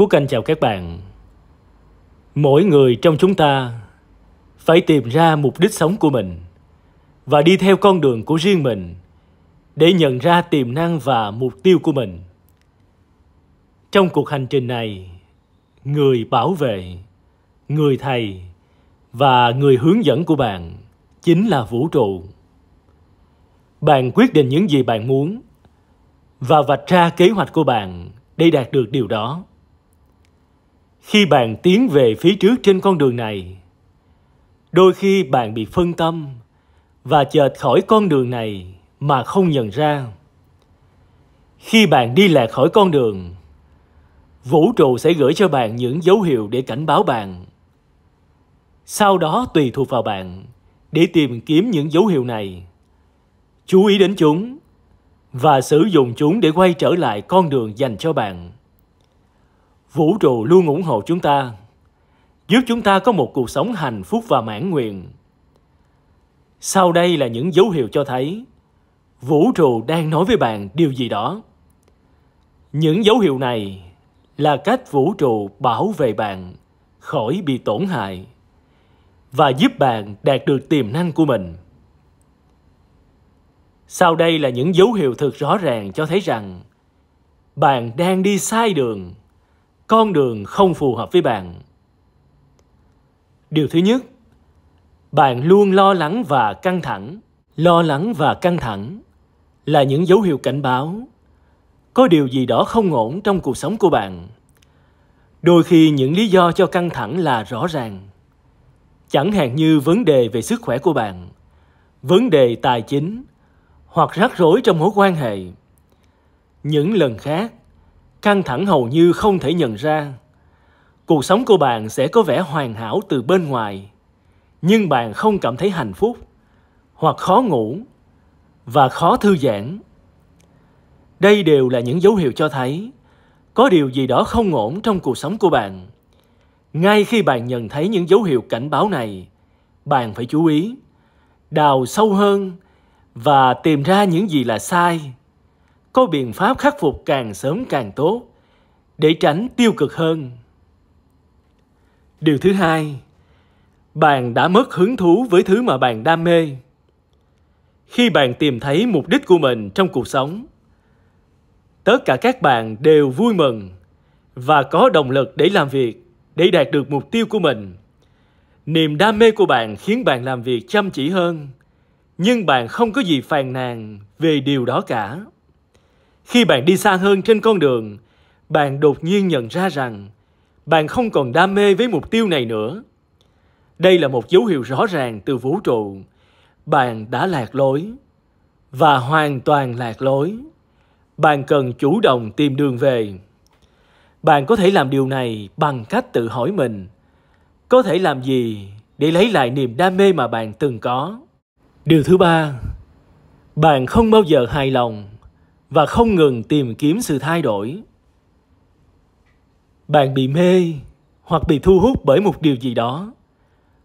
của kênh chào các bạn. Mỗi người trong chúng ta phải tìm ra mục đích sống của mình và đi theo con đường của riêng mình để nhận ra tiềm năng và mục tiêu của mình. Trong cuộc hành trình này, người bảo vệ, người thầy và người hướng dẫn của bạn chính là vũ trụ. Bạn quyết định những gì bạn muốn và vạch ra kế hoạch của bạn để đạt được điều đó khi bạn tiến về phía trước trên con đường này, đôi khi bạn bị phân tâm và chợt khỏi con đường này mà không nhận ra. Khi bạn đi lạc khỏi con đường, vũ trụ sẽ gửi cho bạn những dấu hiệu để cảnh báo bạn. Sau đó tùy thuộc vào bạn để tìm kiếm những dấu hiệu này. Chú ý đến chúng và sử dụng chúng để quay trở lại con đường dành cho bạn. Vũ trụ luôn ủng hộ chúng ta, giúp chúng ta có một cuộc sống hạnh phúc và mãn nguyện. Sau đây là những dấu hiệu cho thấy vũ trụ đang nói với bạn điều gì đó. Những dấu hiệu này là cách vũ trụ bảo vệ bạn khỏi bị tổn hại và giúp bạn đạt được tiềm năng của mình. Sau đây là những dấu hiệu thực rõ ràng cho thấy rằng bạn đang đi sai đường con đường không phù hợp với bạn điều thứ nhất bạn luôn lo lắng và căng thẳng lo lắng và căng thẳng là những dấu hiệu cảnh báo có điều gì đó không ổn trong cuộc sống của bạn đôi khi những lý do cho căng thẳng là rõ ràng chẳng hạn như vấn đề về sức khỏe của bạn vấn đề tài chính hoặc rắc rối trong mối quan hệ những lần khác căng thẳng hầu như không thể nhận ra. Cuộc sống của bạn sẽ có vẻ hoàn hảo từ bên ngoài, nhưng bạn không cảm thấy hạnh phúc hoặc khó ngủ và khó thư giãn. Đây đều là những dấu hiệu cho thấy có điều gì đó không ổn trong cuộc sống của bạn. Ngay khi bạn nhận thấy những dấu hiệu cảnh báo này, bạn phải chú ý, đào sâu hơn và tìm ra những gì là sai có biện pháp khắc phục càng sớm càng tốt để tránh tiêu cực hơn. Điều thứ hai, bạn đã mất hứng thú với thứ mà bạn đam mê. Khi bạn tìm thấy mục đích của mình trong cuộc sống, tất cả các bạn đều vui mừng và có động lực để làm việc, để đạt được mục tiêu của mình. Niềm đam mê của bạn khiến bạn làm việc chăm chỉ hơn, nhưng bạn không có gì phàn nàn về điều đó cả. Khi bạn đi xa hơn trên con đường, bạn đột nhiên nhận ra rằng bạn không còn đam mê với mục tiêu này nữa. Đây là một dấu hiệu rõ ràng từ vũ trụ. Bạn đã lạc lối và hoàn toàn lạc lối. Bạn cần chủ động tìm đường về. Bạn có thể làm điều này bằng cách tự hỏi mình, có thể làm gì để lấy lại niềm đam mê mà bạn từng có. Điều thứ ba, bạn không bao giờ hài lòng và không ngừng tìm kiếm sự thay đổi bạn bị mê hoặc bị thu hút bởi một điều gì đó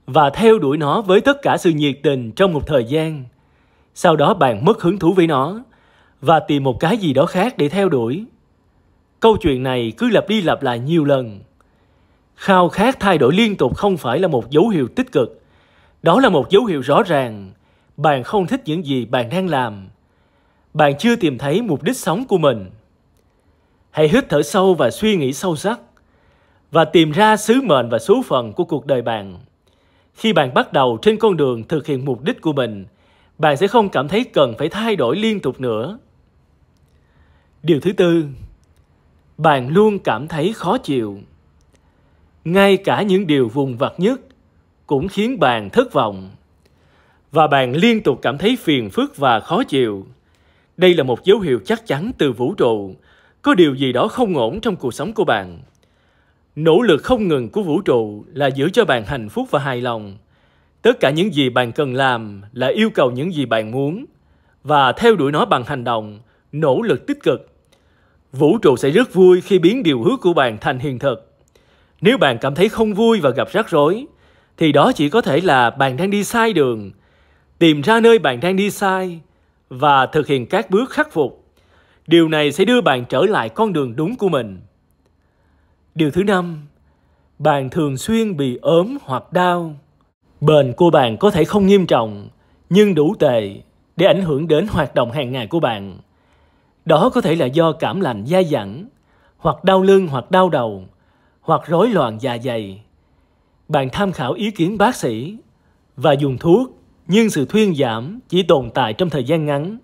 và theo đuổi nó với tất cả sự nhiệt tình trong một thời gian sau đó bạn mất hứng thú với nó và tìm một cái gì đó khác để theo đuổi câu chuyện này cứ lặp đi lặp lại nhiều lần khao khát thay đổi liên tục không phải là một dấu hiệu tích cực đó là một dấu hiệu rõ ràng bạn không thích những gì bạn đang làm bạn chưa tìm thấy mục đích sống của mình. Hãy hít thở sâu và suy nghĩ sâu sắc và tìm ra sứ mệnh và số phận của cuộc đời bạn. Khi bạn bắt đầu trên con đường thực hiện mục đích của mình, bạn sẽ không cảm thấy cần phải thay đổi liên tục nữa. Điều thứ tư, bạn luôn cảm thấy khó chịu. Ngay cả những điều vùng vặt nhất cũng khiến bạn thất vọng và bạn liên tục cảm thấy phiền phức và khó chịu đây là một dấu hiệu chắc chắn từ vũ trụ. Có điều gì đó không ổn trong cuộc sống của bạn. Nỗ lực không ngừng của vũ trụ là giữ cho bạn hạnh phúc và hài lòng. Tất cả những gì bạn cần làm là yêu cầu những gì bạn muốn và theo đuổi nó bằng hành động, nỗ lực tích cực. Vũ trụ sẽ rất vui khi biến điều hứa của bạn thành hiện thực. Nếu bạn cảm thấy không vui và gặp rắc rối, thì đó chỉ có thể là bạn đang đi sai đường. Tìm ra nơi bạn đang đi sai – và thực hiện các bước khắc phục. Điều này sẽ đưa bạn trở lại con đường đúng của mình. Điều thứ năm, bạn thường xuyên bị ốm hoặc đau. Bệnh của bạn có thể không nghiêm trọng, nhưng đủ tệ để ảnh hưởng đến hoạt động hàng ngày của bạn. Đó có thể là do cảm lạnh dai dẳng, hoặc đau lưng hoặc đau đầu, hoặc rối loạn dạ dày. Bạn tham khảo ý kiến bác sĩ và dùng thuốc nhưng sự thuyên giảm chỉ tồn tại trong thời gian ngắn.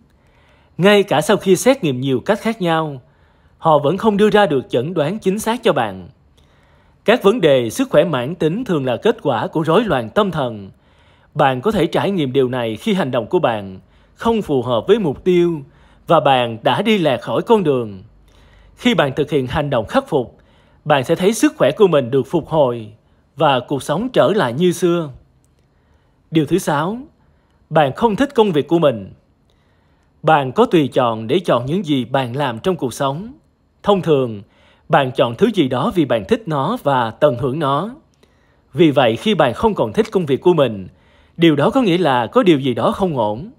Ngay cả sau khi xét nghiệm nhiều cách khác nhau, họ vẫn không đưa ra được chẩn đoán chính xác cho bạn. Các vấn đề sức khỏe mãn tính thường là kết quả của rối loạn tâm thần. Bạn có thể trải nghiệm điều này khi hành động của bạn không phù hợp với mục tiêu và bạn đã đi lạc khỏi con đường. Khi bạn thực hiện hành động khắc phục, bạn sẽ thấy sức khỏe của mình được phục hồi và cuộc sống trở lại như xưa. Điều thứ sáu, bạn không thích công việc của mình bạn có tùy chọn để chọn những gì bạn làm trong cuộc sống thông thường bạn chọn thứ gì đó vì bạn thích nó và tận hưởng nó vì vậy khi bạn không còn thích công việc của mình điều đó có nghĩa là có điều gì đó không ổn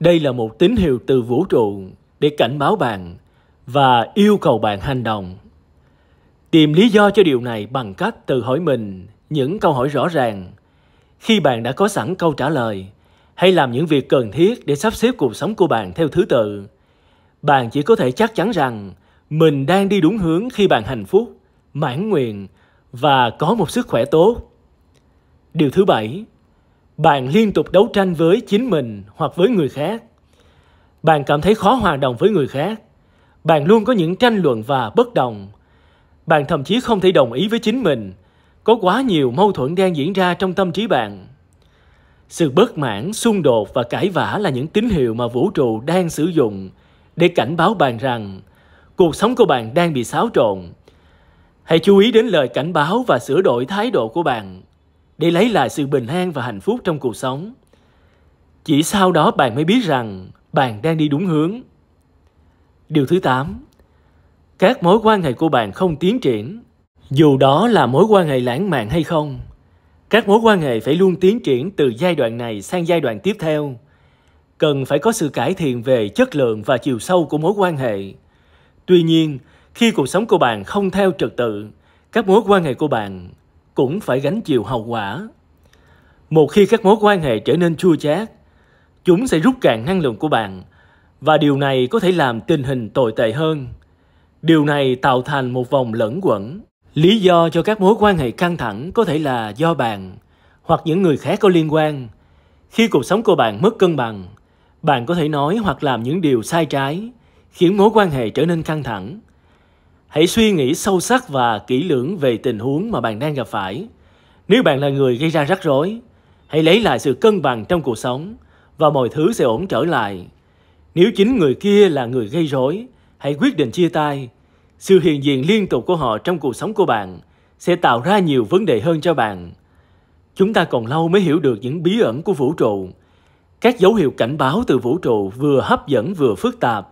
đây là một tín hiệu từ vũ trụ để cảnh báo bạn và yêu cầu bạn hành động tìm lý do cho điều này bằng cách tự hỏi mình những câu hỏi rõ ràng khi bạn đã có sẵn câu trả lời Hãy làm những việc cần thiết để sắp xếp cuộc sống của bạn theo thứ tự. Bạn chỉ có thể chắc chắn rằng mình đang đi đúng hướng khi bạn hạnh phúc, mãn nguyện và có một sức khỏe tốt. Điều thứ bảy, bạn liên tục đấu tranh với chính mình hoặc với người khác. Bạn cảm thấy khó hòa đồng với người khác. Bạn luôn có những tranh luận và bất đồng. Bạn thậm chí không thể đồng ý với chính mình. Có quá nhiều mâu thuẫn đang diễn ra trong tâm trí bạn sự bất mãn xung đột và cãi vã là những tín hiệu mà vũ trụ đang sử dụng để cảnh báo bạn rằng cuộc sống của bạn đang bị xáo trộn hãy chú ý đến lời cảnh báo và sửa đổi thái độ của bạn để lấy lại sự bình an và hạnh phúc trong cuộc sống chỉ sau đó bạn mới biết rằng bạn đang đi đúng hướng điều thứ 8 các mối quan hệ của bạn không tiến triển dù đó là mối quan hệ lãng mạn hay không các mối quan hệ phải luôn tiến triển từ giai đoạn này sang giai đoạn tiếp theo. Cần phải có sự cải thiện về chất lượng và chiều sâu của mối quan hệ. Tuy nhiên, khi cuộc sống của bạn không theo trật tự, các mối quan hệ của bạn cũng phải gánh chịu hậu quả. Một khi các mối quan hệ trở nên chua chát, chúng sẽ rút cạn năng lượng của bạn và điều này có thể làm tình hình tồi tệ hơn. Điều này tạo thành một vòng lẫn quẩn. Lý do cho các mối quan hệ căng thẳng có thể là do bạn hoặc những người khác có liên quan. Khi cuộc sống của bạn mất cân bằng, bạn có thể nói hoặc làm những điều sai trái, khiến mối quan hệ trở nên căng thẳng. Hãy suy nghĩ sâu sắc và kỹ lưỡng về tình huống mà bạn đang gặp phải. Nếu bạn là người gây ra rắc rối, hãy lấy lại sự cân bằng trong cuộc sống và mọi thứ sẽ ổn trở lại. Nếu chính người kia là người gây rối, hãy quyết định chia tay sự hiện diện liên tục của họ trong cuộc sống của bạn sẽ tạo ra nhiều vấn đề hơn cho bạn. Chúng ta còn lâu mới hiểu được những bí ẩn của vũ trụ. Các dấu hiệu cảnh báo từ vũ trụ vừa hấp dẫn vừa phức tạp.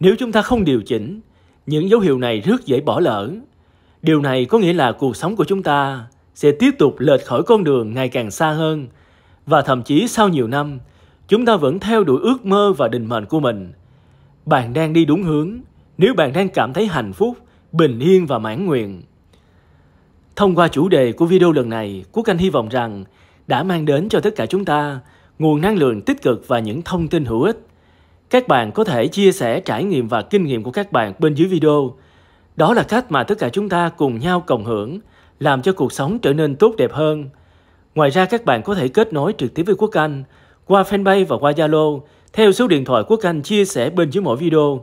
Nếu chúng ta không điều chỉnh, những dấu hiệu này rất dễ bỏ lỡ. Điều này có nghĩa là cuộc sống của chúng ta sẽ tiếp tục lệch khỏi con đường ngày càng xa hơn và thậm chí sau nhiều năm, chúng ta vẫn theo đuổi ước mơ và định mệnh của mình. Bạn đang đi đúng hướng, nếu bạn đang cảm thấy hạnh phúc, bình yên và mãn nguyện. Thông qua chủ đề của video lần này, Quốc Anh hy vọng rằng đã mang đến cho tất cả chúng ta nguồn năng lượng tích cực và những thông tin hữu ích. Các bạn có thể chia sẻ trải nghiệm và kinh nghiệm của các bạn bên dưới video. Đó là cách mà tất cả chúng ta cùng nhau cộng hưởng, làm cho cuộc sống trở nên tốt đẹp hơn. Ngoài ra các bạn có thể kết nối trực tiếp với Quốc Anh qua fanpage và qua Zalo theo số điện thoại Quốc Anh chia sẻ bên dưới mỗi video.